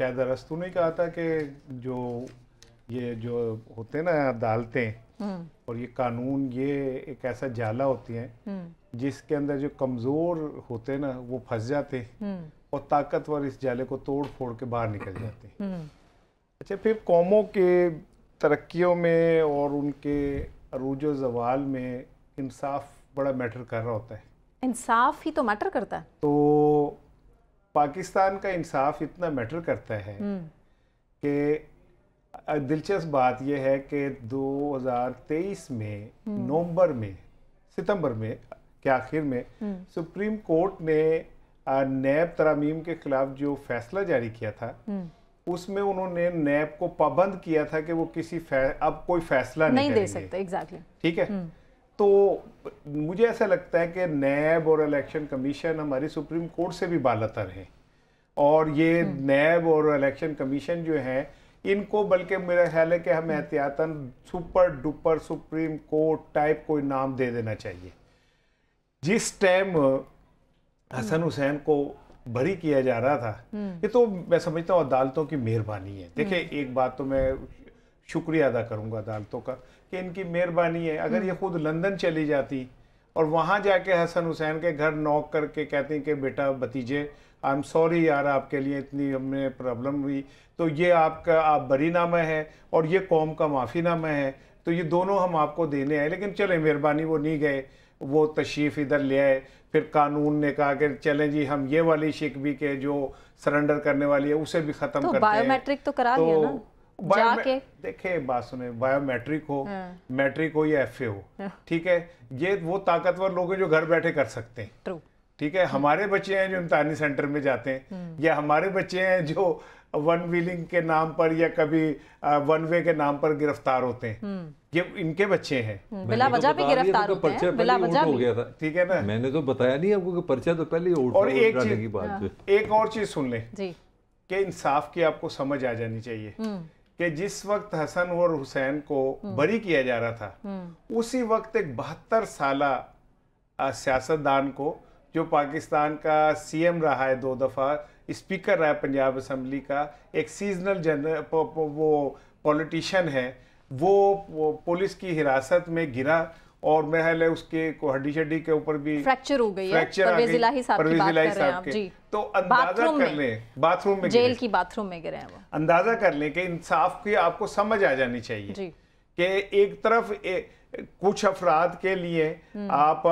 शायद अरस्तु ने कहा था कि जो ये जो होते हैं ना अदालतें हम्म। और ये कानून ये एक ऐसा जाला होती है हम्म। जिसके अंदर जो कमज़ोर होते हैं ना वो फंस जाते हैं हम्म। और ताकतवर इस जाले को तोड़ फोड़ के बाहर निकल जाते हैं अच्छा फिर कौमों के तरक्कियों में और उनके अरूज जवाल में इंसाफ बड़ा मैटर कर रहा होता है इंसाफ ही तो मैटर करता है तो पाकिस्तान का इंसाफ इतना मैटर करता है हम्म। कि दिलचस्प बात यह है कि 2023 में हम्म। नवंबर में सितंबर में के आखिर में हम्म। सुप्रीम कोर्ट ने नैब तरामीम के खिलाफ जो फैसला जारी किया था उसमें उन्होंने नैब को पाबंद किया था कि वो किसी अब कोई फैसला नहीं, नहीं दे सकते एग्जैक्टली ठीक है तो मुझे ऐसा लगता है कि नैब और इलेक्शन कमीशन हमारी सुप्रीम कोर्ट से भी बालतर है और ये हम्म। नैब और इलेक्शन कमीशन जो है इनको बल्कि मेरा ख्याल है कि हम हम्म। एहतियातन super duper supreme court type कोई नाम दे देना चाहिए जिस टाइम हम्म। हसन हुसैन को भरी किया जा रहा था ये तो मैं समझता हूँ अदालतों की मेहरबानी है देखिए एक बात तो मैं शुक्रिया अदा करूँगा अदालतों का कि इनकी मेहरबानी है अगर ये खुद लंदन चली जाती और वहाँ जाके हसन हुसैन के घर नॉक करके कहते हैं कि बेटा भतीजे आई एम सॉरी यार आपके लिए इतनी हमने प्रॉब्लम हुई तो ये आपका आप बरीनामा है और ये कौम का माफ़ीनामा है तो ये दोनों हम आपको देने आए लेकिन चले मेहरबानी वो नहीं गए वो तशरीफ़ इधर ले आए फिर कानून ने कहा कि चलें जी हम ये वाली शिक भी के जो सरेंडर करने वाली है उसे भी ख़त्म तो करते हैं बायोमेट्रिक तो करा तो, लिया ना जाके देखिए बात सुने बायोमेट्रिक हो मैट्रिक हाँ। हो या एफ हो हाँ। ठीक है ये वो ताकतवर लोग हैं जो घर बैठे कर सकते हैं ठीक है हमारे बच्चे हैं जो इम्तानी सेंटर में जाते हैं हम्म। या हमारे बच्चे हैं जो वन व्हीलिंग के नाम पर या कभी वन वे के नाम पर गिरफ्तार होते हैं हम्म। ये इनके बच्चे हैं हम्म, बिला वजह भी तो गिरफ्तार होते हैं बिला वजह हो गया था ठीक है ना मैंने तो बताया नहीं आपको कि पर्चा तो पहले ही और एक चीज की बात एक और चीज सुन ले के इंसाफ की आपको समझ आ जानी चाहिए कि जिस वक्त हसन और हुसैन को हम्म। बरी किया जा रहा था हम्म। उसी वक्त एक बहत्तर साल सियासतदान को जो पाकिस्तान का सीएम रहा है दो दफ़ा स्पीकर रहा है पंजाब असम्बली का एक सीजनल जनरल वो पॉलिटिशियन है वो, वो पुलिस की हिरासत में गिरा और मेरा है उसके को हड्डी शड्डी के ऊपर भी फ्रैक्चर हो गई है परवेज इलाही साहब की बात कर रहे हैं आप जी तो अंदाजा कर लें बाथरूम में जेल की बाथरूम में गिरे हैं वो अंदाजा कर लें कि इंसाफ की आपको समझ आ जानी चाहिए कि एक तरफ ए, कुछ अफराद के लिए हम्म। आप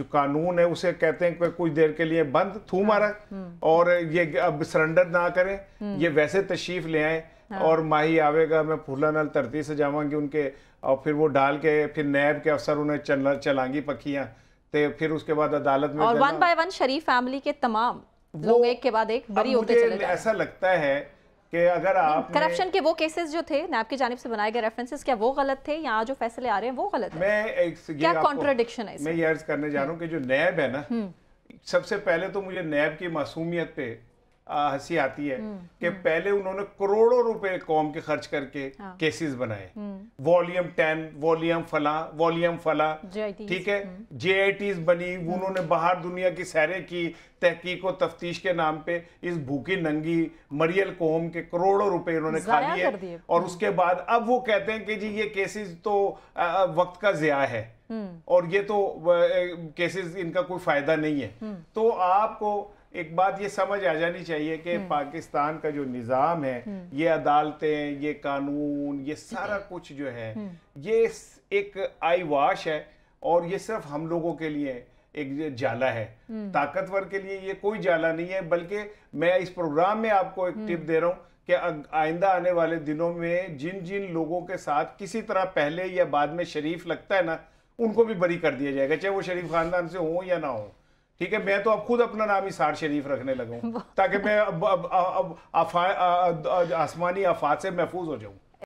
जो कानून है उसे कहते हैं कि कुछ देर के लिए बंद थू हाँ, मारा हम्म। और ये अब सरेंडर ना करें हम्म। ये वैसे तशरीफ ले आए हाँ। और माही आवेगा मैं फूला नल तरती से जावांगी उनके और फिर वो डाल के फिर नैब के अफसर उन्हें चल, चलांगी पखियां तो फिर उसके बाद अदालत में और one by one Sharif family के तमाम लोग एक के बाद एक बड़ी होते चले जा ऐसा लगता है कि अगर आप करप्शन के वो केसेस जो थे नैब की जानब से बनाए गए रेफरेंसेस क्या वो गलत थे या जो फैसले आ रहे हैं वो गलत मैं क्या कॉन्ट्रोडिक्शन है मैं ये अर्ज करने जा रहा हूँ कि जो नैब है ना हम्म। सबसे पहले तो मुझे नैब की मासूमियत पे हंसी आती है हम्म, कि हम्म। पहले उन्होंने करोड़ों रुपए कौम के खर्च करके हाँ। केसेस बनाए वॉल्यूम टेन वॉल्यूम फला वॉल्यूम फला ठीक है जे हम्म। आई बनी उन्होंने बाहर दुनिया की सैरे की तहकीक और तफ्तीश के नाम पे इस भूखी नंगी मरियल कौम के करोड़ों रुपए उन्होंने खा लिए और उसके बाद अब वो कहते हैं कि जी ये केसेस तो वक्त का ज़िया है और ये तो केसेस इनका कोई फायदा नहीं है तो आपको एक बात ये समझ आ जानी चाहिए कि हम्म। पाकिस्तान का जो निज़ाम है हम्म। ये अदालतें ये कानून ये सारा हम्म। कुछ जो है ये एक आई वाश है और ये सिर्फ हम लोगों के लिए एक जाला है ताकतवर के लिए ये कोई जाला नहीं है बल्कि मैं इस प्रोग्राम में आपको एक टिप दे रहा हूँ कि आइंदा आने वाले दिनों में जिन जिन लोगों के साथ किसी तरह पहले या बाद में शरीफ लगता है ना उनको भी बरी कर दिया जाएगा चाहे वो शरीफ खानदान से हो या ना हो ठीक है मैं तो अब खुद अपना नाम सार शरीफ रखने लगा हूँ ताकि मैं अब अब आसमानी आफात से महफूज हो जाऊँ